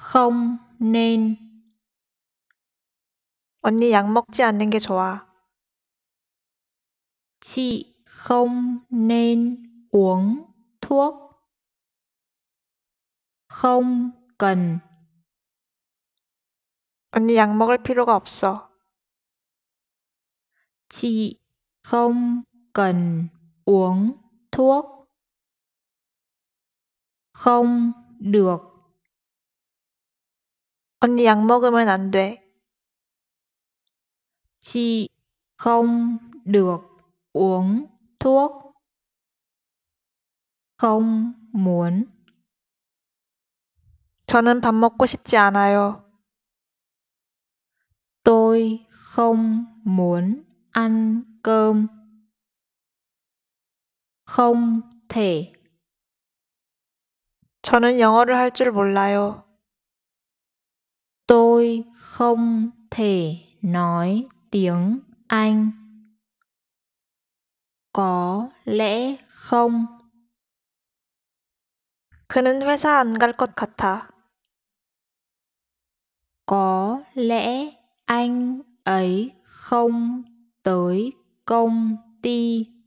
không nên 언니 약 먹지 않는 게 좋아. chị không nên uống thuốc không cần 언니 약 먹을 필요가 없어. chị không cần uống thuốc không được 언니 약 먹으면 안 돼. Chị không được uống thuốc. Không muốn. 저는 밥 먹고 싶지 않아요. Tôi không muốn ăn cơm. Không thể. 저는 영어를 할 줄 몰라요. Tôi không thể nói tiếng Anh. Có lẽ không. 그는 회사 안 같아. Có lẽ anh ấy không tới công ty.